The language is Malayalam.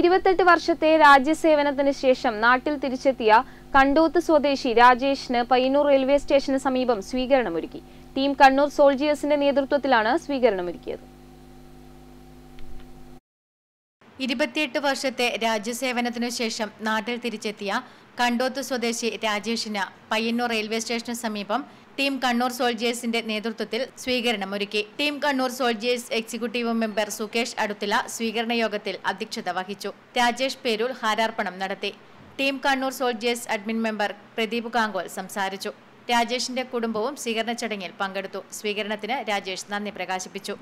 ഇരുപത്തെട്ട് വർഷത്തെ രാജ്യസേവനത്തിന് ശേഷം നാട്ടിൽ തിരിച്ചെത്തിയ കണ്ടോത്ത് സ്വദേശി രാജേഷിന് പയ്യന്നൂർ റെയിൽവേ സ്റ്റേഷന് സമീപം സ്വീകരണമൊരുക്കി ടീം കണ്ണൂർ സോൾജിയേഴ്സിന്റെ നേതൃത്വത്തിലാണ് സ്വീകരണമൊരുക്കിയത് ഇരുപത്തിയെട്ട് വർഷത്തെ രാജ്യസേവനത്തിനു ശേഷം നാട്ടിൽ തിരിച്ചെത്തിയ കണ്ടോത്ത് സ്വദേശി രാജേഷിന് പയ്യന്നൂർ റെയിൽവേ സ്റ്റേഷന് സമീപം ടീം കണ്ണൂർ സോൾജിയേഴ്സിന്റെ നേതൃത്വത്തിൽ സ്വീകരണമൊരുക്കി team Kannur soldiers executive member Sukesh Aduthila സ്വീകരണ യോഗത്തിൽ അധ്യക്ഷത വഹിച്ചു രാജേഷ് പേരൂൽ ഹാരാർപ്പണം നടത്തി team Kannur soldiers admin member Pradeep Kankol സംസാരിച്ചു രാജേഷിന്റെ കുടുംബവും സ്വീകരണ ചടങ്ങിൽ പങ്കെടുത്തു സ്വീകരണത്തിന് രാജേഷ് നന്ദി പ്രകാശിപ്പിച്ചു